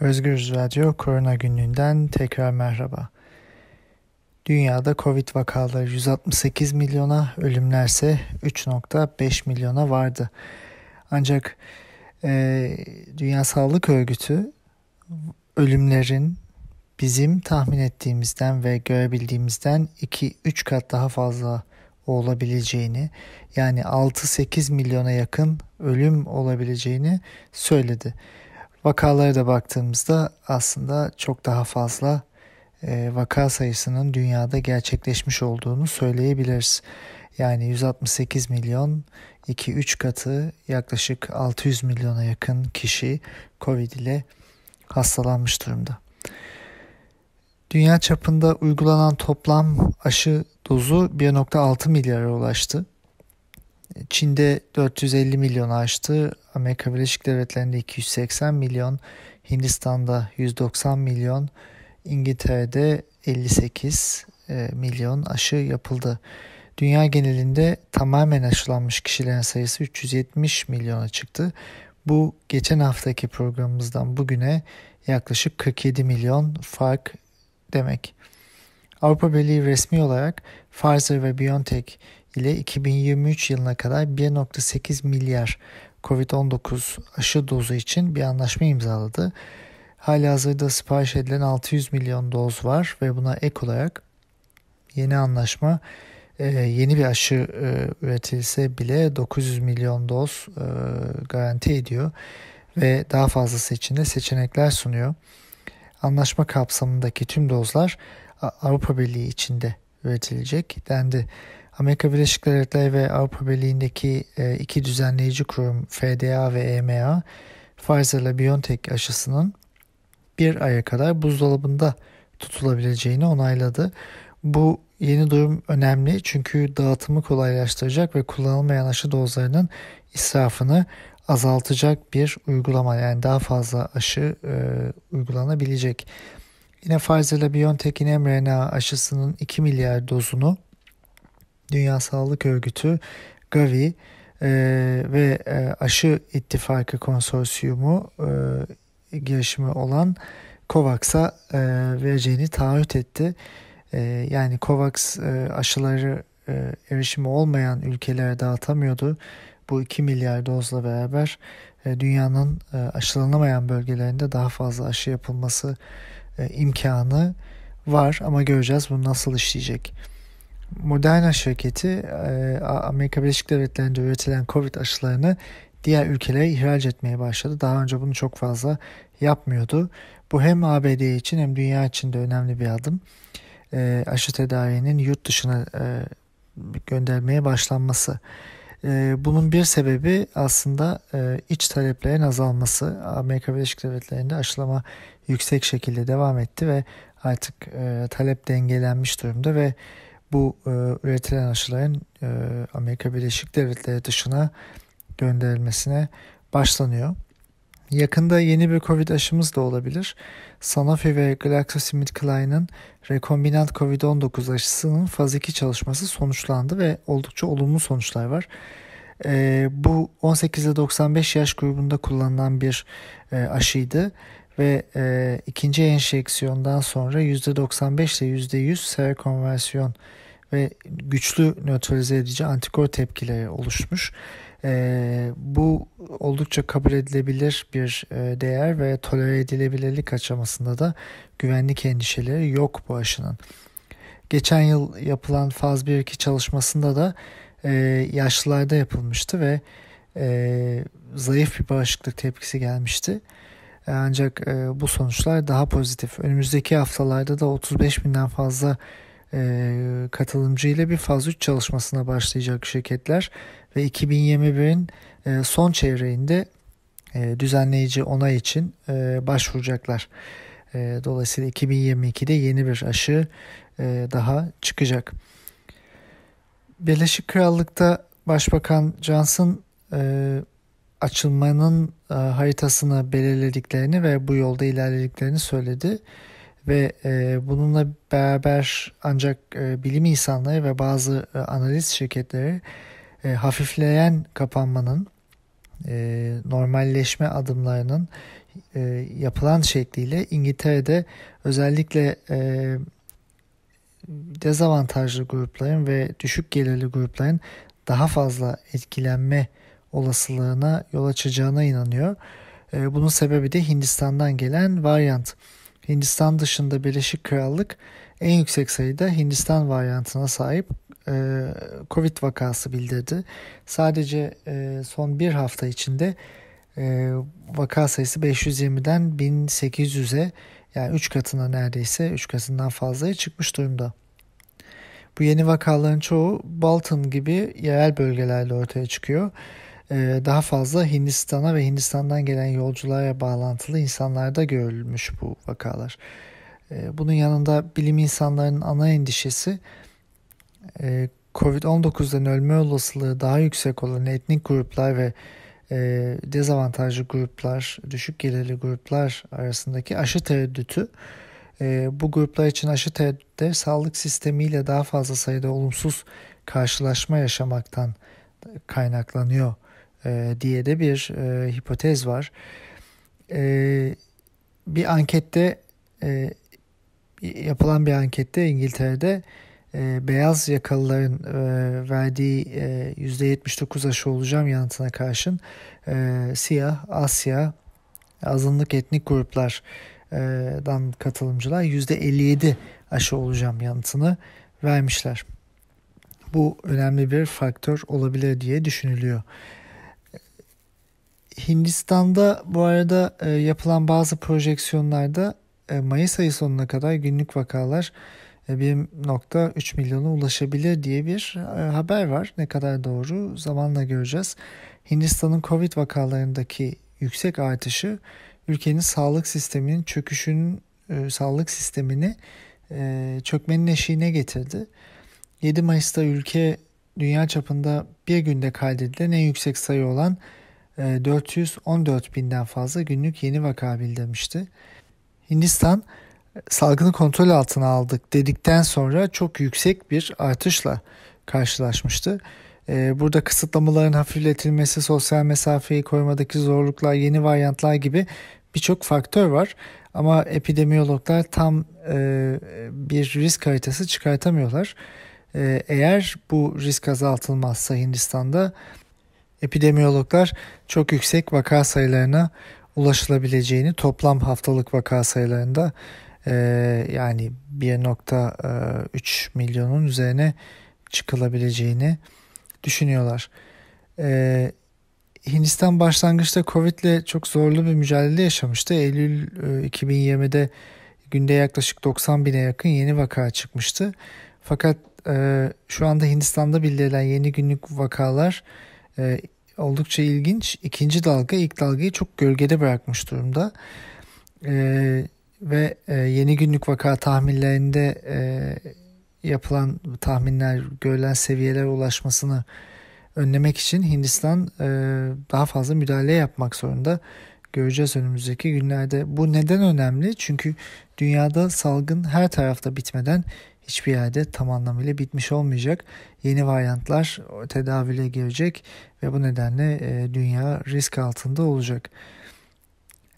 Özgür Radyo Korona Günlüğü'nden tekrar merhaba. Dünyada Covid vakaları 168 milyona, ölümlerse 3.5 milyona vardı. Ancak e, Dünya Sağlık Örgütü ölümlerin bizim tahmin ettiğimizden ve görebildiğimizden 2-3 kat daha fazla olabileceğini yani 6-8 milyona yakın ölüm olabileceğini söyledi. Vakalara da baktığımızda aslında çok daha fazla e, vaka sayısının dünyada gerçekleşmiş olduğunu söyleyebiliriz. Yani 168 milyon 2-3 katı yaklaşık 600 milyona yakın kişi COVID ile hastalanmış durumda. Dünya çapında uygulanan toplam aşı dozu 1.6 milyara ulaştı. Çin'de 450 milyon aştı, Amerika Birleşik Devletleri'nde 280 milyon, Hindistan'da 190 milyon, İngiltere'de 58 e, milyon aşı yapıldı. Dünya genelinde tamamen aşılanmış kişilerin sayısı 370 milyona çıktı. Bu geçen haftaki programımızdan bugüne yaklaşık 47 milyon fark demek. Avrupa Birliği resmi olarak Pfizer ve BioNTech ile 2023 yılına kadar 1.8 milyar COVID-19 aşı dozu için bir anlaşma imzaladı. Hali hazırda sipariş edilen 600 milyon doz var ve buna ek olarak yeni anlaşma e, yeni bir aşı e, üretilse bile 900 milyon doz e, garanti ediyor ve daha fazlası için de seçenekler sunuyor. Anlaşma kapsamındaki tüm dozlar Avrupa Birliği içinde üretilecek dendi. Amerika Birleşik Devletleri ve Avrupa Birliği'ndeki e, iki düzenleyici kurum FDA ve EMA Pfizer ile BioNTech aşısının bir aya kadar buzdolabında tutulabileceğini onayladı. Bu yeni durum önemli çünkü dağıtımı kolaylaştıracak ve kullanılmayan aşı dozlarının israfını azaltacak bir uygulama yani daha fazla aşı e, uygulanabilecek. Yine Pfizer ile BioNTech'in mRNA aşısının 2 milyar dozunu Dünya Sağlık Örgütü, Gavi e, ve e, Aşı İttifakı Konsorsiyumu e, girişimi olan COVAX'a e, vereceğini taahhüt etti. E, yani COVAX e, aşıları e, erişimi olmayan ülkelere dağıtamıyordu. Bu 2 milyar dozla beraber e, dünyanın e, aşılanamayan bölgelerinde daha fazla aşı yapılması e, imkanı var ama göreceğiz bu nasıl işleyecek. Moderna şirketi e, Amerika Birleşik Devletleri'nde üretilen Covid aşılarını diğer ülkelere ihraç etmeye başladı. Daha önce bunu çok fazla yapmıyordu. Bu hem ABD için hem dünya için de önemli bir adım. E, aşı tedavinin yurt dışına e, göndermeye başlanması. bunun bir sebebi aslında iç taleplerin azalması. Amerika Birleşik Devletleri'nde aşılama yüksek şekilde devam etti ve artık talep dengelenmiş durumda ve bu e, üretilen aşıların e, Amerika Birleşik Devletleri dışına gönderilmesine başlanıyor. Yakında yeni bir COVID aşımız da olabilir. Sanofi ve GlaxoSmithKline'ın rekombinant COVID-19 aşısının faz 2 çalışması sonuçlandı ve oldukça olumlu sonuçlar var. E, bu 18 ile 95 yaş grubunda kullanılan bir e, aşıydı ve e, ikinci enjeksiyondan sonra yüzde %95 ile yüzde %100 serokonversiyon ve güçlü nötralize edici antikor tepkileri oluşmuş. E, bu oldukça kabul edilebilir bir e, değer ve tolere edilebilirlik aşamasında da güvenlik endişeleri yok bu aşının. Geçen yıl yapılan faz 1-2 çalışmasında da e, yaşlılarda yapılmıştı ve e, zayıf bir bağışıklık tepkisi gelmişti. E, ancak e, bu sonuçlar daha pozitif. Önümüzdeki haftalarda da 35 binden fazla e, katılımcı ile bir faz 3 çalışmasına başlayacak şirketler ve 2021'in e, son çeyreğinde e, düzenleyici onay için e, başvuracaklar. E, dolayısıyla 2022'de yeni bir aşı e, daha çıkacak. Birleşik Krallık'ta Başbakan Johnson e, açılmanın e, haritasını belirlediklerini ve bu yolda ilerlediklerini söyledi ve e, bununla beraber ancak e, bilim insanları ve bazı e, analiz şirketleri e, hafifleyen kapanmanın e, normalleşme adımlarının e, yapılan şekliyle İngiltere'de özellikle e, dezavantajlı grupların ve düşük gelirli grupların daha fazla etkilenme olasılığına yol açacağına inanıyor. Ee, bunun sebebi de Hindistan'dan gelen varyant. Hindistan dışında Birleşik Krallık en yüksek sayıda Hindistan varyantına sahip e, Covid vakası bildirdi. Sadece e, son bir hafta içinde e, vaka sayısı 520'den 1800'e yani 3 katına neredeyse 3 katından fazlaya çıkmış durumda. Bu yeni vakaların çoğu Balton gibi yerel bölgelerde ortaya çıkıyor. Ee, daha fazla Hindistan'a ve Hindistan'dan gelen yolculara bağlantılı insanlarda görülmüş bu vakalar. Ee, bunun yanında bilim insanlarının ana endişesi e, COVID-19'dan ölme olasılığı daha yüksek olan etnik gruplar ve e, dezavantajlı gruplar, düşük gelirli gruplar arasındaki aşı tereddütü. E, bu gruplar için aşı tereddütte sağlık sistemiyle daha fazla sayıda olumsuz karşılaşma yaşamaktan kaynaklanıyor e, diye de bir e, hipotez var. E, bir ankette e, yapılan bir ankette İngiltere'de e, beyaz yakalıların e, verdiği e, yüzde %79 aşı olacağım yanıtına karşın e, siyah, Asya, azınlık etnik gruplar e, dan katılımcılar %57 aşı olacağım yanıtını vermişler. Bu önemli bir faktör olabilir diye düşünülüyor. Hindistan'da bu arada e, yapılan bazı projeksiyonlarda e, Mayıs ayı sonuna kadar günlük vakalar 1.3 e, milyona ulaşabilir diye bir e, haber var. Ne kadar doğru zamanla göreceğiz. Hindistan'ın Covid vakalarındaki yüksek artışı ülkenin sağlık sisteminin çöküşünün e, sağlık sistemini çökmenin eşiğine getirdi. 7 Mayıs'ta ülke dünya çapında bir günde kaydedilen en yüksek sayı olan 414 ee, binden fazla günlük yeni vaka bildirmişti. Hindistan salgını kontrol altına aldık dedikten sonra çok yüksek bir artışla karşılaşmıştı. Ee, burada kısıtlamaların hafifletilmesi, sosyal mesafeyi korumadaki zorluklar, yeni varyantlar gibi birçok faktör var. Ama epidemiyologlar tam e, bir risk haritası çıkartamıyorlar. Ee, eğer bu risk azaltılmazsa Hindistan'da Epidemiyologlar çok yüksek vaka sayılarına ulaşılabileceğini toplam haftalık vaka sayılarında e, yani 1.3 e, milyonun üzerine çıkılabileceğini düşünüyorlar. E, Hindistan başlangıçta Covid ile çok zorlu bir mücadele yaşamıştı. Eylül 2020'de e, günde yaklaşık 90 bine yakın yeni vaka çıkmıştı. Fakat şu anda Hindistan'da bildirilen yeni günlük vakalar e, oldukça ilginç. İkinci dalga ilk dalgayı çok gölgede bırakmış durumda. E, ve e, yeni günlük vaka tahminlerinde e, yapılan tahminler görülen seviyelere ulaşmasını önlemek için Hindistan e, daha fazla müdahale yapmak zorunda. Göreceğiz önümüzdeki günlerde. Bu neden önemli? Çünkü dünyada salgın her tarafta bitmeden hiçbir yerde tam anlamıyla bitmiş olmayacak. Yeni varyantlar tedavüle girecek ve bu nedenle e, dünya risk altında olacak.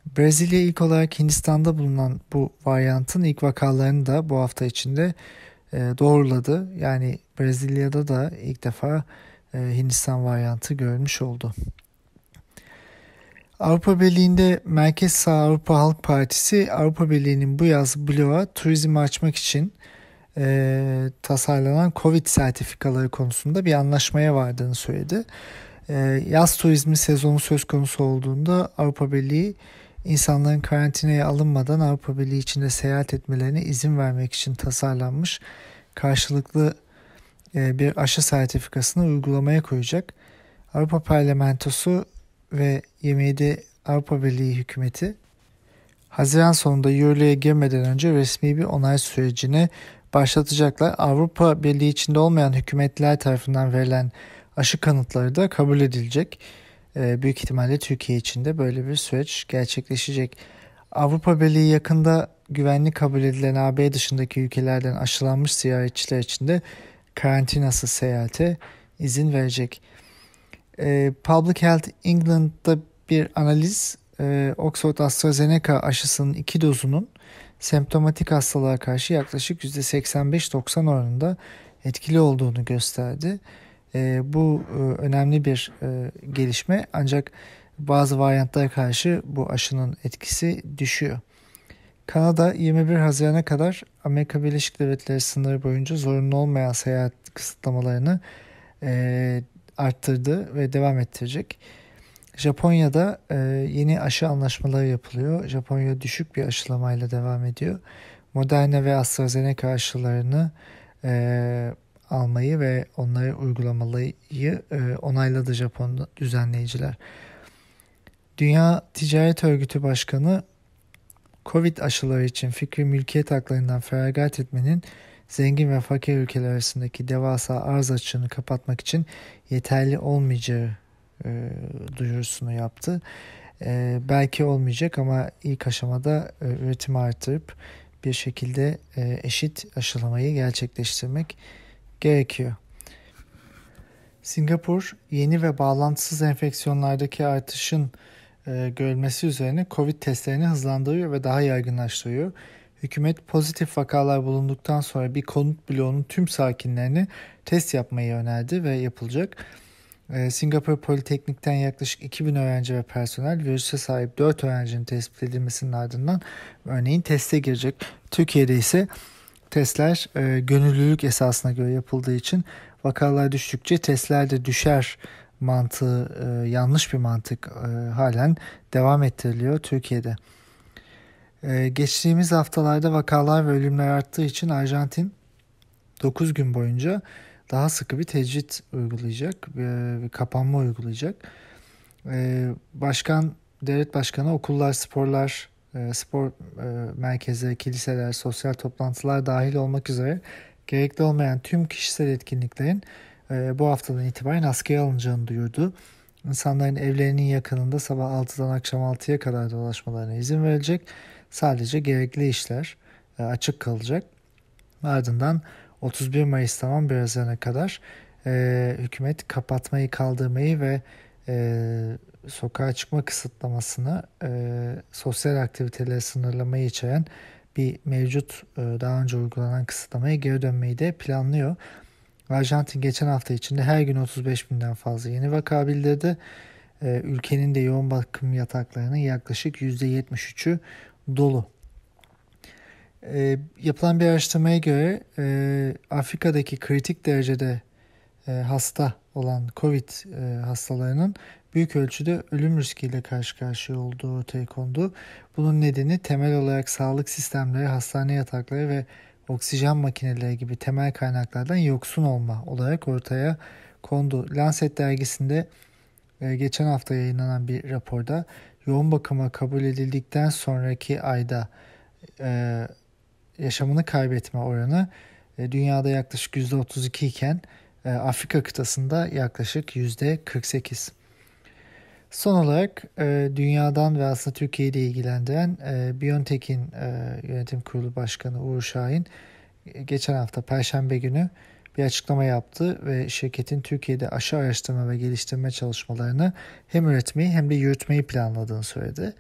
Brezilya ilk olarak Hindistan'da bulunan bu varyantın ilk vakalarını da bu hafta içinde e, doğruladı. Yani Brezilya'da da ilk defa e, Hindistan varyantı görmüş oldu. Avrupa Birliği'nde Merkez Sağ Avrupa Halk Partisi Avrupa Birliği'nin bu yaz bloğa turizmi açmak için e, tasarlanan Covid sertifikaları konusunda bir anlaşmaya vardığını söyledi. E, yaz turizmi sezonu söz konusu olduğunda Avrupa Birliği insanların karantinaya alınmadan Avrupa Birliği içinde seyahat etmelerine izin vermek için tasarlanmış karşılıklı e, bir aşı sertifikasını uygulamaya koyacak. Avrupa Parlamentosu ve 27 Avrupa Birliği hükümeti Haziran sonunda yürürlüğe girmeden önce resmi bir onay sürecine başlatacaklar. Avrupa Birliği içinde olmayan hükümetler tarafından verilen aşı kanıtları da kabul edilecek. Ee, büyük ihtimalle Türkiye için de böyle bir süreç gerçekleşecek. Avrupa Birliği yakında güvenli kabul edilen AB dışındaki ülkelerden aşılanmış ziyaretçiler için de karantinası seyahate izin verecek. Ee, Public Health England'da bir analiz ee, Oxford AstraZeneca aşısının iki dozunun semptomatik hastalığa karşı yaklaşık %85-90 oranında etkili olduğunu gösterdi. E, bu e, önemli bir e, gelişme ancak bazı varyantlara karşı bu aşının etkisi düşüyor. Kanada 21 Haziran'a kadar Amerika Birleşik Devletleri sınırı boyunca zorunlu olmayan seyahat kısıtlamalarını e, arttırdı ve devam ettirecek. Japonya'da e, yeni aşı anlaşmaları yapılıyor. Japonya düşük bir aşılamayla devam ediyor. Moderna ve AstraZeneca aşılarını e, almayı ve onları uygulamayı e, onayladı Japon düzenleyiciler. Dünya Ticaret Örgütü Başkanı Covid aşıları için fikri mülkiyet haklarından feragat etmenin zengin ve fakir ülkeler arasındaki devasa arz açığını kapatmak için yeterli olmayacağı e, duyurusunu yaptı. E, belki olmayacak ama ilk aşamada e, üretimi artırıp bir şekilde e, eşit aşılamayı gerçekleştirmek gerekiyor. Singapur yeni ve bağlantısız enfeksiyonlardaki artışın e, görülmesi üzerine Covid testlerini hızlandırıyor ve daha yaygınlaştırıyor. Hükümet pozitif vakalar bulunduktan sonra bir konut bloğunun tüm sakinlerini test yapmayı önerdi ve yapılacak. Ee, Singapur Politeknik'ten yaklaşık 2000 öğrenci ve personel virüse sahip 4 öğrencinin tespit edilmesinin ardından örneğin teste girecek. Türkiye'de ise testler e, gönüllülük esasına göre yapıldığı için vakalar düştükçe testler de düşer mantığı e, yanlış bir mantık e, halen devam ettiriliyor Türkiye'de. E, geçtiğimiz haftalarda vakalar ve ölümler arttığı için Arjantin 9 gün boyunca daha sıkı bir tecrit uygulayacak, bir kapanma uygulayacak. Ee, başkan, devlet başkanı okullar, sporlar, e, spor e, merkezleri, kiliseler, sosyal toplantılar dahil olmak üzere gerekli olmayan tüm kişisel etkinliklerin e, bu haftadan itibaren askıya alınacağını duyurdu. İnsanların evlerinin yakınında sabah 6'dan akşam 6'ya kadar dolaşmalarına izin verilecek. Sadece gerekli işler açık kalacak. Ardından 31 Mayıs'tan 11 Haziran'a kadar e, hükümet kapatmayı kaldırmayı ve e, sokağa çıkma kısıtlamasını e, sosyal aktiviteleri sınırlamayı içeren bir mevcut e, daha önce uygulanan kısıtlamaya geri dönmeyi de planlıyor. Arjantin geçen hafta içinde her gün 35 binden fazla yeni vaka bildirdi. E, ülkenin de yoğun bakım yataklarının yaklaşık %73'ü dolu. E, yapılan bir araştırmaya göre e, Afrika'daki kritik derecede e, hasta olan COVID e, hastalarının büyük ölçüde ölüm riskiyle karşı karşıya olduğu ortaya kondu. Bunun nedeni temel olarak sağlık sistemleri, hastane yatakları ve oksijen makineleri gibi temel kaynaklardan yoksun olma olarak ortaya kondu. Lancet dergisinde e, geçen hafta yayınlanan bir raporda yoğun bakıma kabul edildikten sonraki ayda e, yaşamını kaybetme oranı e, dünyada yaklaşık %32 iken e, Afrika kıtasında yaklaşık %48. Son olarak e, dünyadan ve aslında Türkiye ile ilgilendiren Biontech'in yönetim kurulu başkanı Uğur Şahin geçen hafta Perşembe günü bir açıklama yaptı ve şirketin Türkiye'de aşı araştırma ve geliştirme çalışmalarını hem üretmeyi hem de yürütmeyi planladığını söyledi.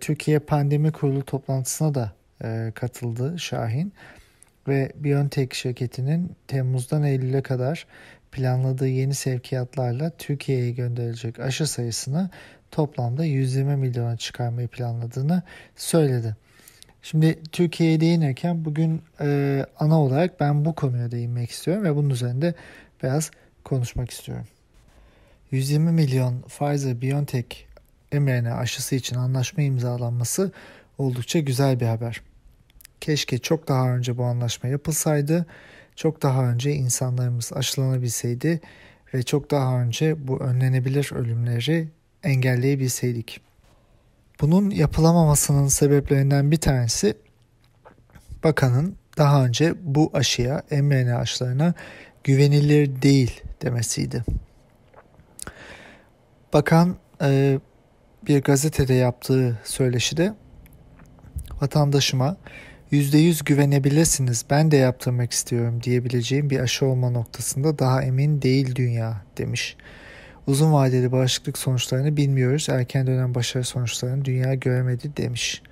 Türkiye Pandemi Kurulu toplantısına da e, katıldı Şahin ve Biontech şirketinin Temmuz'dan Eylül'e kadar planladığı yeni sevkiyatlarla Türkiye'ye gönderilecek aşı sayısını toplamda 120 milyona çıkarmayı planladığını söyledi. Şimdi Türkiye'ye değinirken bugün e, ana olarak ben bu konuya değinmek istiyorum ve bunun üzerinde biraz konuşmak istiyorum. 120 milyon Pfizer-BioNTech mRNA aşısı için anlaşma imzalanması oldukça güzel bir haber. Keşke çok daha önce bu anlaşma yapılsaydı, çok daha önce insanlarımız aşılanabilseydi ve çok daha önce bu önlenebilir ölümleri engelleyebilseydik. Bunun yapılamamasının sebeplerinden bir tanesi bakanın daha önce bu aşıya, mRNA aşılarına güvenilir değil demesiydi. Bakan e, bir gazetede yaptığı söyleşide vatandaşıma %100 güvenebilirsiniz ben de yaptırmak istiyorum diyebileceğim bir aşı olma noktasında daha emin değil dünya demiş. Uzun vadeli bağışıklık sonuçlarını bilmiyoruz. Erken dönem başarı sonuçlarını dünya göremedi demiş.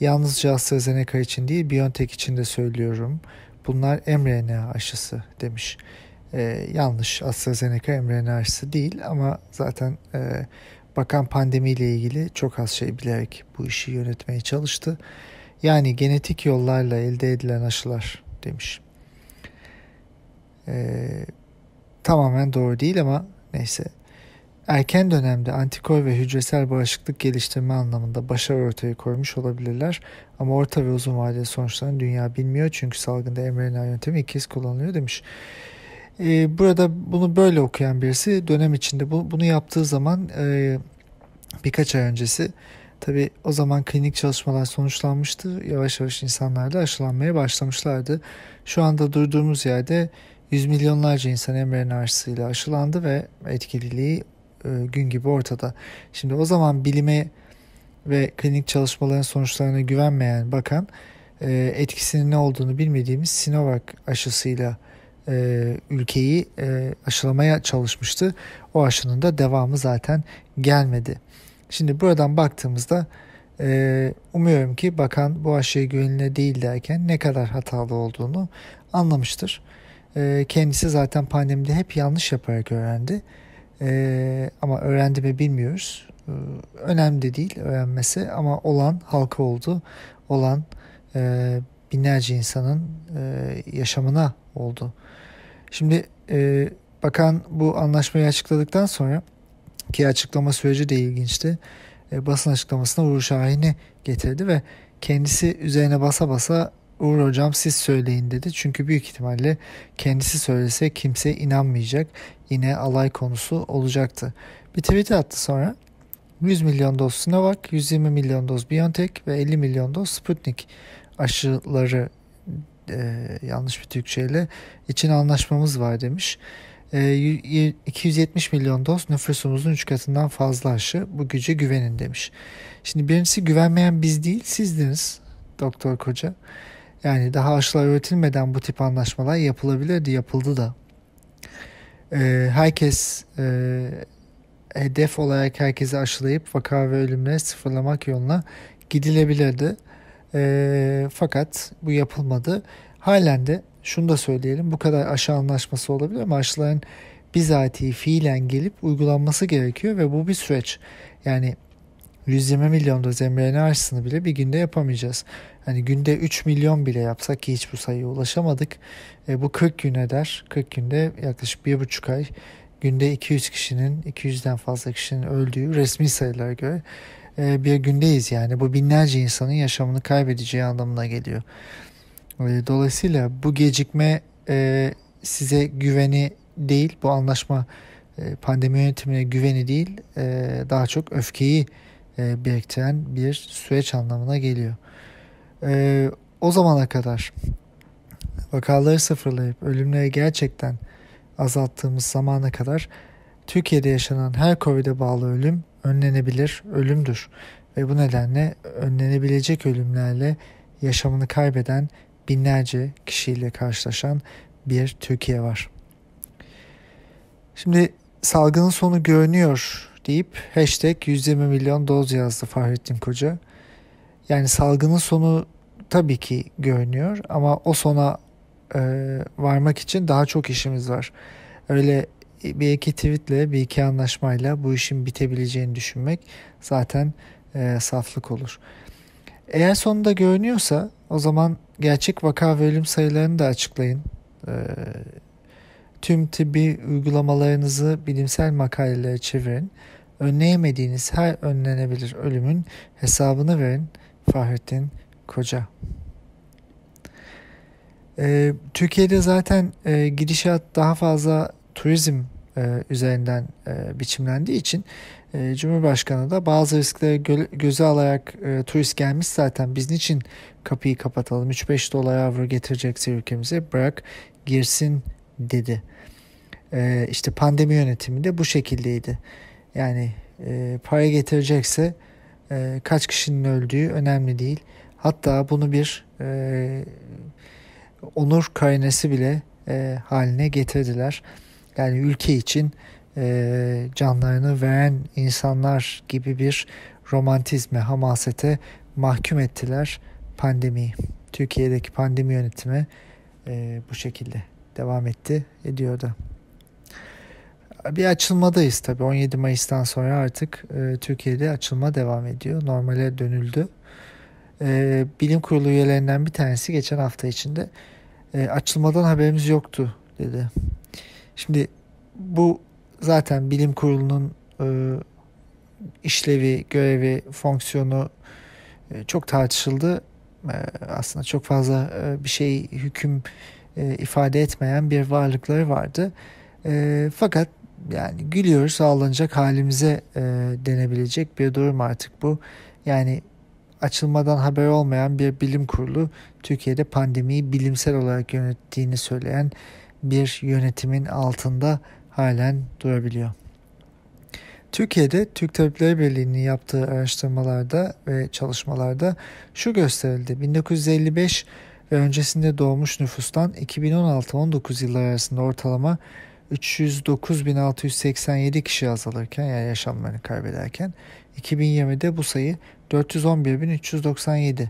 Yalnızca AstraZeneca için değil BioNTech için de söylüyorum. Bunlar mRNA aşısı demiş. Ee, yanlış AstraZeneca mRNA aşısı değil ama zaten e, bakan pandemiyle ilgili çok az şey bilerek bu işi yönetmeye çalıştı. Yani genetik yollarla elde edilen aşılar demiş. Ee, tamamen doğru değil ama neyse. Erken dönemde antikor ve hücresel bağışıklık geliştirme anlamında başarı ortaya koymuş olabilirler. Ama orta ve uzun vadeli sonuçlarını dünya bilmiyor çünkü salgında mRNA yöntemi ilk kez kullanılıyor demiş. Ee, burada bunu böyle okuyan birisi dönem içinde bu, bunu yaptığı zaman e, birkaç ay öncesi Tabi o zaman klinik çalışmalar sonuçlanmıştı. Yavaş yavaş insanlar da aşılanmaya başlamışlardı. Şu anda durduğumuz yerde yüz milyonlarca insan mRNA aşısıyla aşılandı ve etkililiği e, gün gibi ortada. Şimdi o zaman bilime ve klinik çalışmaların sonuçlarına güvenmeyen bakan e, etkisinin ne olduğunu bilmediğimiz Sinovac aşısıyla e, ülkeyi aşılamaya çalışmıştı. O aşının da devamı zaten gelmedi. Şimdi buradan baktığımızda e, umuyorum ki bakan bu aşıya güvenilir değil derken ne kadar hatalı olduğunu anlamıştır. E, kendisi zaten pandemide hep yanlış yaparak öğrendi. E, ama öğrendi mi bilmiyoruz. E, önemli de değil öğrenmesi ama olan halka oldu. Olan e, binlerce insanın e, yaşamına oldu. Şimdi e, bakan bu anlaşmayı açıkladıktan sonra ki açıklama süreci de ilginçti. E, basın açıklamasına Uğur Şahin'i getirdi ve kendisi üzerine basa basa Uğur hocam siz söyleyin dedi. Çünkü büyük ihtimalle kendisi söylese kimse inanmayacak. Yine alay konusu olacaktı. Bir tweet attı sonra. 100 milyon doz Sinovac, 120 milyon doz BioNTech ve 50 milyon doz Sputnik aşıları e, yanlış bir Türkçeyle için anlaşmamız var demiş. 270 ee, milyon doz nüfusumuzun 3 katından fazla aşı bu güce güvenin demiş. Şimdi birincisi güvenmeyen biz değil sizdiniz Doktor Koca. Yani daha aşılar üretilmeden bu tip anlaşmalar yapılabilirdi yapıldı da. Ee, herkes e, hedef olarak herkesi aşılayıp vaka ve ölümleri sıfırlamak yoluna gidilebilirdi. E, fakat bu yapılmadı. Halen de şunu da söyleyelim bu kadar aşı anlaşması olabilir ama aşıların bizatihi fiilen gelip uygulanması gerekiyor ve bu bir süreç. Yani 120 milyon doz mRNA aşısını bile bir günde yapamayacağız. Hani günde 3 milyon bile yapsak ki hiç bu sayıya ulaşamadık. E, bu 40 gün eder. 40 günde yaklaşık 1,5 ay günde 200 kişinin 200'den fazla kişinin öldüğü resmi sayılara göre e, bir gündeyiz yani. Bu binlerce insanın yaşamını kaybedeceği anlamına geliyor. Ee, dolayısıyla bu gecikme e, size güveni değil, bu anlaşma e, pandemi yönetimine güveni değil, e, daha çok öfkeyi e, biriktiren bir süreç anlamına geliyor. o zamana kadar vakaları sıfırlayıp ölümleri gerçekten azalttığımız zamana kadar Türkiye'de yaşanan her COVID'e bağlı ölüm önlenebilir ölümdür. Ve bu nedenle önlenebilecek ölümlerle yaşamını kaybeden binlerce kişiyle karşılaşan bir Türkiye var. Şimdi salgının sonu görünüyor deyip hashtag 120 milyon doz yazdı Fahrettin Koca. Yani salgının sonu tabii ki görünüyor ama o sona e, varmak için daha çok işimiz var. Öyle bir iki tweetle bir iki anlaşmayla bu işin bitebileceğini düşünmek zaten e, saflık olur. Eğer sonunda görünüyorsa o zaman gerçek vaka ve ölüm sayılarını da açıklayın. Ee, tüm tıbbi uygulamalarınızı bilimsel makalelere çevirin. Önleyemediğiniz her önlenebilir ölümün hesabını verin Fahrettin Koca. Ee, Türkiye'de zaten e, gidişat daha fazla turizm e, üzerinden e, biçimlendiği için e, Cumhurbaşkanı da bazı riskleri göze alarak turist gelmiş zaten biz niçin kapıyı kapatalım 3-5 dolar avro getirecekse ülkemize bırak girsin dedi. İşte pandemi yönetimi de bu şekildeydi. Yani para getirecekse kaç kişinin öldüğü önemli değil. Hatta bunu bir e, onur kaynesi bile e, haline getirdiler yani ülke için e, canlarını veren insanlar gibi bir romantizme, hamasete mahkum ettiler pandemiyi. Türkiye'deki pandemi yönetimi e, bu şekilde devam etti, ediyor da. Bir açılmadayız tabii 17 Mayıs'tan sonra artık e, Türkiye'de açılma devam ediyor. Normale dönüldü. E, bilim kurulu üyelerinden bir tanesi geçen hafta içinde e, açılmadan haberimiz yoktu dedi. Şimdi bu zaten bilim kurulunun e, işlevi, görevi, fonksiyonu e, çok tartışıldı. E, aslında çok fazla bir şey hüküm ifade etmeyen bir varlıkları vardı. fakat yani gülüyoruz ağlanacak halimize denebilecek bir durum artık bu. Yani açılmadan haber olmayan bir bilim kurulu Türkiye'de pandemiyi bilimsel olarak yönettiğini söyleyen bir yönetimin altında halen durabiliyor. Türkiye'de Türk Tabipleri Birliği'nin yaptığı araştırmalarda ve çalışmalarda şu gösterildi. 1955 ve öncesinde doğmuş nüfustan 2016-19 yılları arasında ortalama 309.687 kişi azalırken yani yaşamlarını kaybederken 2020'de bu sayı 411.397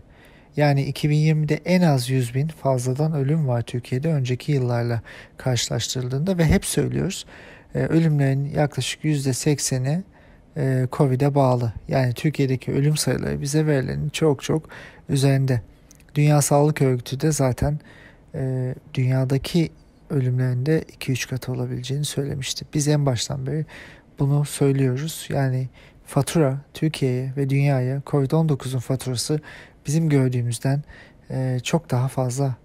yani 2020'de en az 100 bin fazladan ölüm var Türkiye'de önceki yıllarla karşılaştırıldığında ve hep söylüyoruz e, ölümlerin yaklaşık %80'i e, Covid'e bağlı. Yani Türkiye'deki ölüm sayıları bize verilenin çok çok üzerinde. Dünya Sağlık Örgütü de zaten e, dünyadaki ölümlerinde 2-3 kat olabileceğini söylemişti. Biz en baştan beri bunu söylüyoruz. Yani fatura Türkiye'ye ve dünyaya Covid-19'un faturası bizim gördüğümüzden e, çok daha fazla.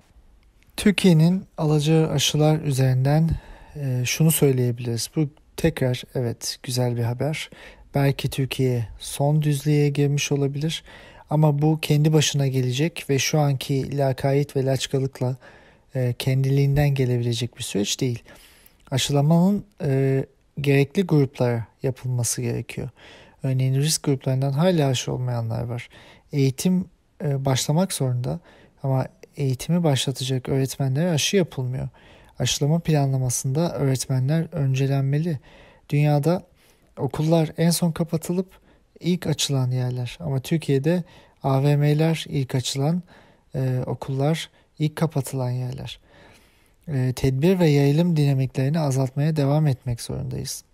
Türkiye'nin alacağı aşılar üzerinden e, şunu söyleyebiliriz. Bu tekrar evet güzel bir haber. Belki Türkiye son düzlüğe girmiş olabilir ama bu kendi başına gelecek ve şu anki lakayet ve laçkalıkla e, kendiliğinden gelebilecek bir süreç değil. Aşılamanın e, gerekli gruplara yapılması gerekiyor. Örneğin risk gruplarından hala aşı olmayanlar var. Eğitim e, başlamak zorunda. Ama eğitimi başlatacak öğretmenlere aşı yapılmıyor. Aşılama planlamasında öğretmenler öncelenmeli. Dünyada okullar en son kapatılıp ilk açılan yerler. Ama Türkiye'de AVM'ler ilk açılan, e, okullar ilk kapatılan yerler. E, tedbir ve yayılım dinamiklerini azaltmaya devam etmek zorundayız.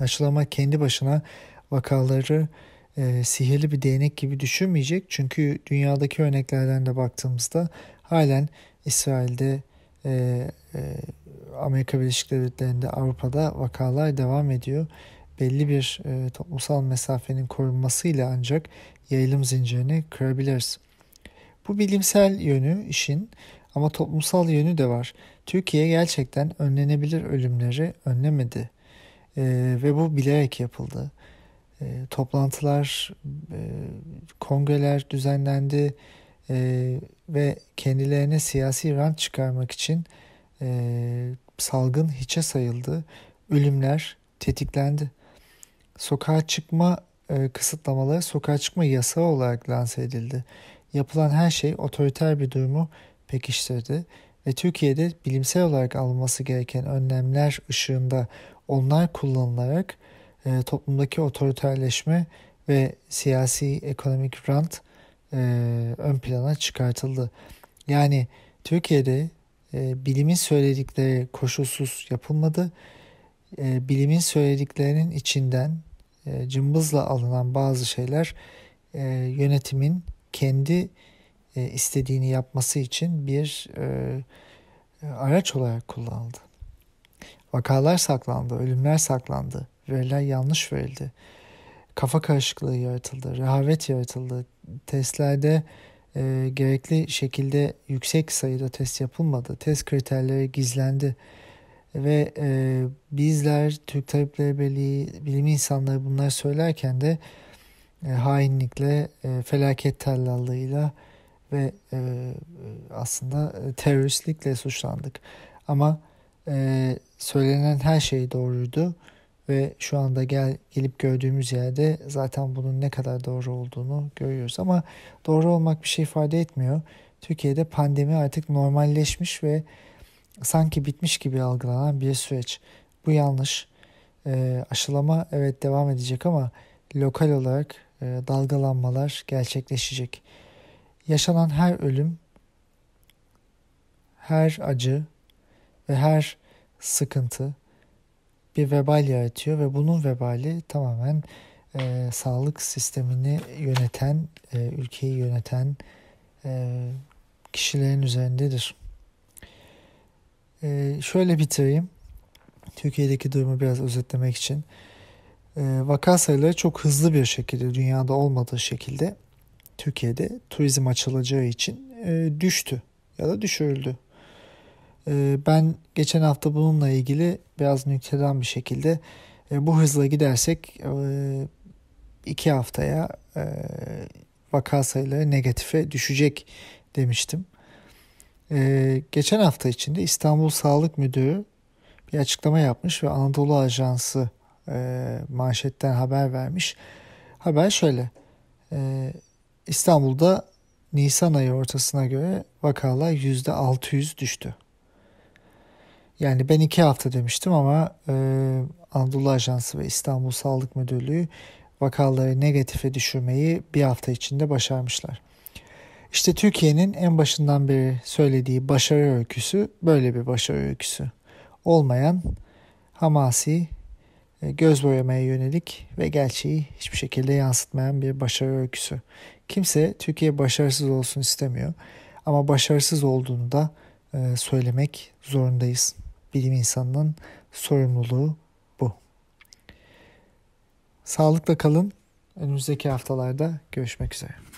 Aşılama kendi başına vakaları e, sihirli bir değnek gibi düşünmeyecek. Çünkü dünyadaki örneklerden de baktığımızda halen İsrail'de, e, e, Amerika Birleşik Devletleri'nde, Avrupa'da vakalar devam ediyor. Belli bir e, toplumsal mesafenin korunmasıyla ancak yayılım zincirini kırabiliriz. Bu bilimsel yönü işin ama toplumsal yönü de var. Türkiye gerçekten önlenebilir ölümleri önlemedi. Ee, ve bu bilerek yapıldı. Ee, toplantılar, e, kongreler düzenlendi e, ve kendilerine siyasi rant çıkarmak için e, salgın hiçe sayıldı. Ölümler tetiklendi. Sokağa çıkma e, kısıtlamaları sokağa çıkma yasağı olarak lanse edildi. Yapılan her şey otoriter bir durumu pekiştirdi ve Türkiye'de bilimsel olarak alınması gereken önlemler ışığında onlar kullanılarak e, toplumdaki otoriterleşme ve siyasi ekonomik rant e, ön plana çıkartıldı. Yani Türkiye'de e, bilimin söyledikleri koşulsuz yapılmadı. E, bilimin söylediklerinin içinden e, cımbızla alınan bazı şeyler e, yönetimin kendi e, istediğini yapması için bir e, e araç olarak kullanıldı. Vakalar saklandı, ölümler saklandı veriler yanlış verildi. Kafa karışıklığı yaratıldı, rehavet yaratıldı. Testlerde e, gerekli şekilde yüksek sayıda test yapılmadı. Test kriterleri gizlendi ve e, bizler Türk Tabipleri Birliği bilim insanları bunları söylerken de e, hainlikle, e, felaket tellallığıyla ve e, aslında e, teröristlikle suçlandık. Ama e, söylenen her şey doğruydu ve şu anda gel gelip gördüğümüz yerde zaten bunun ne kadar doğru olduğunu görüyoruz ama doğru olmak bir şey ifade etmiyor. Türkiye'de pandemi artık normalleşmiş ve sanki bitmiş gibi algılanan bir süreç. Bu yanlış. E, aşılama evet devam edecek ama lokal olarak e, dalgalanmalar gerçekleşecek. Yaşanan her ölüm, her acı ve her sıkıntı bir vebal yaratıyor ve bunun vebali tamamen e, sağlık sistemini yöneten, e, ülkeyi yöneten e, kişilerin üzerindedir. E, şöyle bitireyim. Türkiye'deki durumu biraz özetlemek için. E, vaka sayıları çok hızlı bir şekilde, dünyada olmadığı şekilde Türkiye'de turizm açılacağı için e, düştü ya da düşürüldü. Ee, ben geçen hafta bununla ilgili biraz nükteden bir şekilde e, bu hızla gidersek e, iki haftaya e, vaka sayıları negatife düşecek demiştim. Geçen hafta içinde İstanbul Sağlık Müdürü bir açıklama yapmış ve Anadolu Ajansı manşetten haber vermiş. Haber şöyle. İstanbul'da Nisan ayı ortasına göre vakalar %600 düştü. Yani ben iki hafta demiştim ama e, Anadolu Ajansı ve İstanbul Sağlık Müdürlüğü vakaları negatife düşürmeyi bir hafta içinde başarmışlar. İşte Türkiye'nin en başından beri söylediği başarı öyküsü böyle bir başarı öyküsü. Olmayan, hamasi, e, göz boyamaya yönelik ve gerçeği hiçbir şekilde yansıtmayan bir başarı öyküsü. Kimse Türkiye başarısız olsun istemiyor ama başarısız olduğunu da e, söylemek zorundayız bilim insanının sorumluluğu bu. Sağlıkla kalın. Önümüzdeki haftalarda görüşmek üzere.